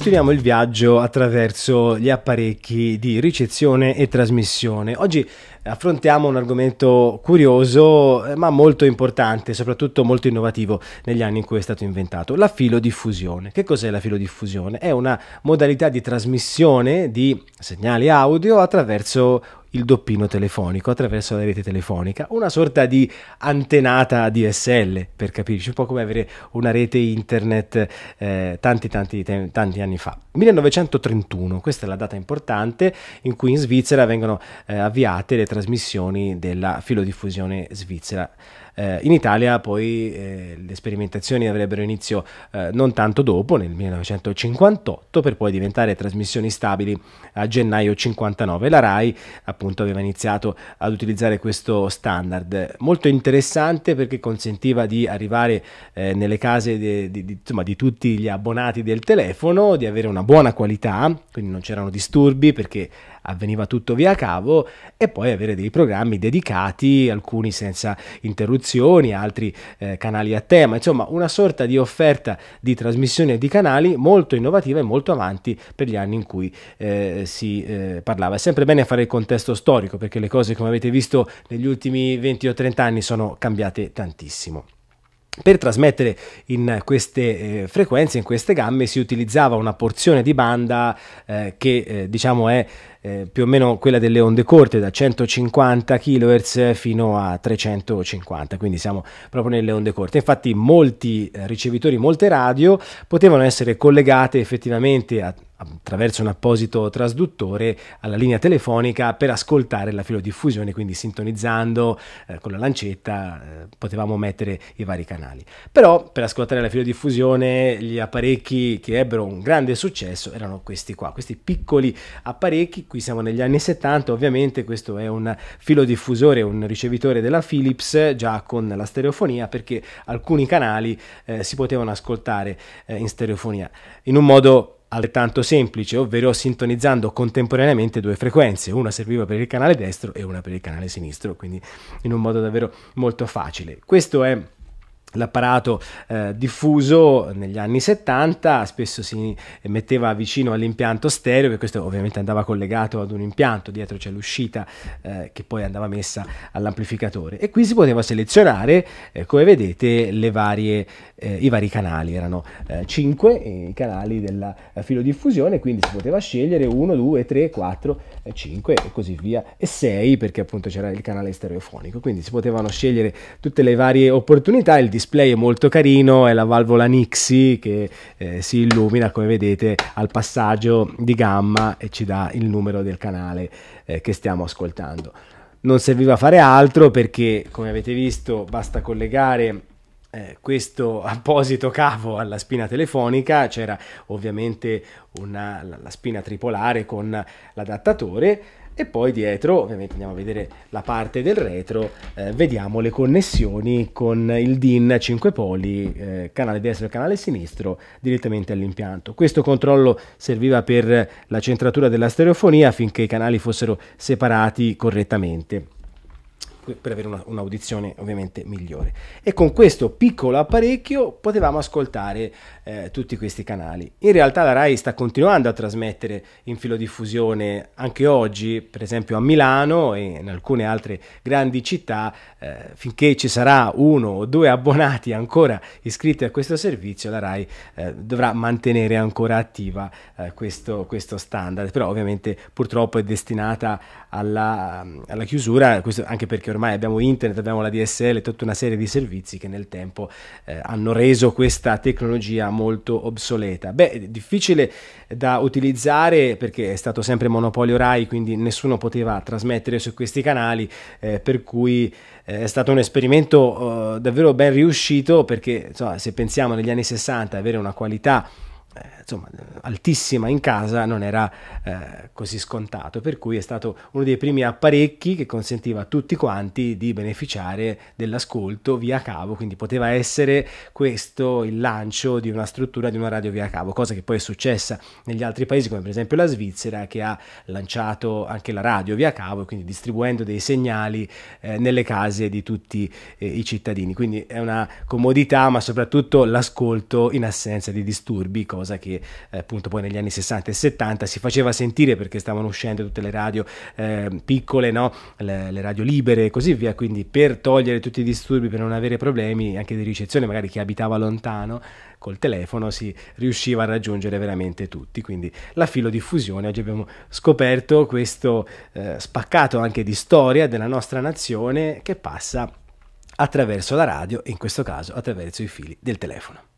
Continuiamo il viaggio attraverso gli apparecchi di ricezione e trasmissione. Oggi affrontiamo un argomento curioso eh, ma molto importante, soprattutto molto innovativo negli anni in cui è stato inventato, la filodiffusione. Che cos'è la filodiffusione? È una modalità di trasmissione di segnali audio attraverso il doppino telefonico attraverso la rete telefonica, una sorta di antenata DSL per capirci, un po' come avere una rete internet eh, tanti, tanti, tanti anni fa. 1931, questa è la data importante in cui in Svizzera vengono eh, avviate le trasmissioni della filodiffusione svizzera. Eh, in Italia poi eh, le sperimentazioni avrebbero inizio eh, non tanto dopo, nel 1958, per poi diventare trasmissioni stabili a gennaio 59. La RAI appunto aveva iniziato ad utilizzare questo standard, molto interessante perché consentiva di arrivare eh, nelle case di, di, di, insomma, di tutti gli abbonati del telefono, di avere una buona qualità, quindi non c'erano disturbi perché avveniva tutto via cavo e poi avere dei programmi dedicati, alcuni senza interruzioni, altri eh, canali a tema, insomma una sorta di offerta di trasmissione di canali molto innovativa e molto avanti per gli anni in cui eh, si eh, parlava. È sempre bene fare il contesto storico perché le cose come avete visto negli ultimi 20 o 30 anni sono cambiate tantissimo. Per trasmettere in queste eh, frequenze, in queste gamme, si utilizzava una porzione di banda eh, che eh, diciamo è eh, più o meno quella delle onde corte da 150 kHz fino a 350, quindi siamo proprio nelle onde corte. Infatti molti eh, ricevitori, molte radio potevano essere collegate effettivamente a attraverso un apposito trasduttore alla linea telefonica per ascoltare la filodiffusione, quindi sintonizzando eh, con la lancetta eh, potevamo mettere i vari canali. Però per ascoltare la filodiffusione gli apparecchi che ebbero un grande successo erano questi qua, questi piccoli apparecchi qui siamo negli anni 70, ovviamente questo è un filo diffusore, un ricevitore della Philips già con la stereofonia perché alcuni canali eh, si potevano ascoltare eh, in stereofonia in un modo altrettanto semplice, ovvero sintonizzando contemporaneamente due frequenze, una serviva per il canale destro e una per il canale sinistro, quindi in un modo davvero molto facile. Questo è L'apparato eh, diffuso negli anni 70 spesso si metteva vicino all'impianto stereo, che questo ovviamente andava collegato ad un impianto, dietro c'è l'uscita eh, che poi andava messa all'amplificatore e qui si poteva selezionare, eh, come vedete, varie, eh, i vari canali, erano 5 eh, i canali della eh, filodiffusione, quindi si poteva scegliere 1, 2, 3, 4, 5 e così via, e 6 perché appunto c'era il canale stereofonico, quindi si potevano scegliere tutte le varie opportunità e il display è molto carino, è la valvola Nixie che eh, si illumina come vedete al passaggio di gamma e ci dà il numero del canale eh, che stiamo ascoltando. Non serviva fare altro perché come avete visto basta collegare eh, questo apposito cavo alla spina telefonica c'era ovviamente una, la spina tripolare con l'adattatore e poi dietro ovviamente andiamo a vedere la parte del retro eh, vediamo le connessioni con il DIN 5 poli eh, canale destro e canale sinistro direttamente all'impianto questo controllo serviva per la centratura della stereofonia affinché i canali fossero separati correttamente per avere una, un'audizione ovviamente migliore. E con questo piccolo apparecchio potevamo ascoltare eh, tutti questi canali. In realtà la RAI sta continuando a trasmettere in filodiffusione anche oggi, per esempio a Milano e in alcune altre grandi città, eh, finché ci sarà uno o due abbonati ancora iscritti a questo servizio, la RAI eh, dovrà mantenere ancora attiva eh, questo, questo, standard, però ovviamente purtroppo è destinata alla, alla chiusura, questo anche perché perché ormai abbiamo internet, abbiamo la DSL, e tutta una serie di servizi che nel tempo eh, hanno reso questa tecnologia molto obsoleta. Beh, difficile da utilizzare perché è stato sempre monopolio RAI, quindi nessuno poteva trasmettere su questi canali, eh, per cui eh, è stato un esperimento eh, davvero ben riuscito perché insomma, se pensiamo negli anni 60 avere una qualità eh, insomma, altissima in casa non era eh, così scontato, per cui è stato uno dei primi apparecchi che consentiva a tutti quanti di beneficiare dell'ascolto via cavo, quindi poteva essere questo il lancio di una struttura di una radio via cavo, cosa che poi è successa negli altri paesi come per esempio la Svizzera che ha lanciato anche la radio via cavo, quindi distribuendo dei segnali eh, nelle case di tutti eh, i cittadini, quindi è una comodità ma soprattutto l'ascolto in assenza di disturbi, cosa che eh, appunto poi negli anni 60 e 70 si faceva sentire perché stavano uscendo tutte le radio eh, piccole, no? le, le, radio libere e così via, quindi per togliere tutti i disturbi, per non avere problemi anche di ricezione, magari chi abitava lontano col telefono si riusciva a raggiungere veramente tutti, quindi la filodiffusione, oggi abbiamo scoperto questo eh, spaccato anche di storia della nostra nazione che passa attraverso la radio, in questo caso attraverso i fili del telefono.